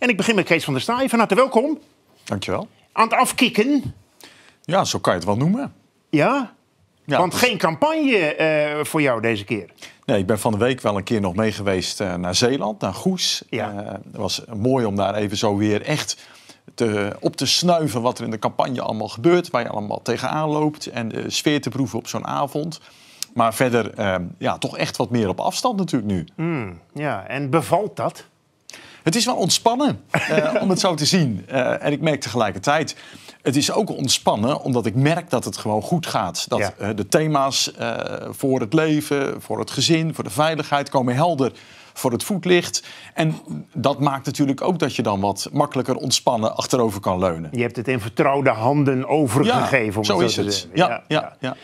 En ik begin met Kees van der Staaij. Van harte welkom. Dankjewel. Aan het afkicken. Ja, zo kan je het wel noemen. Ja? Want dus- geen campagne eh, voor jou deze keer. Nee, ik ben van de week wel een keer nog mee geweest eh, naar Zeeland, naar Goes. Ja. het eh, was mooi om daar even zo weer echt te, op te snuiven wat er in de campagne allemaal gebeurt. Waar je allemaal tegenaan loopt en de sfeer te proeven op zo'n avond. Maar verder, ja, toch echt wat meer op afstand natuurlijk nu. Mm, ja, en bevalt dat? Het is wel ontspannen eh, om het zo te zien. Eh, en ik merk tegelijkertijd, het is ook ontspannen omdat ik merk dat het gewoon goed gaat. Dat eh, de thema's voor het leven, voor het gezin, voor de veiligheid komen helder voor het voetlicht. En dat maakt natuurlijk ook dat je dan wat makkelijker ontspannen achterover kan leunen. Je hebt het in vertrouwde handen overgegeven. om zo, zo is te het. Ja, ja, ja,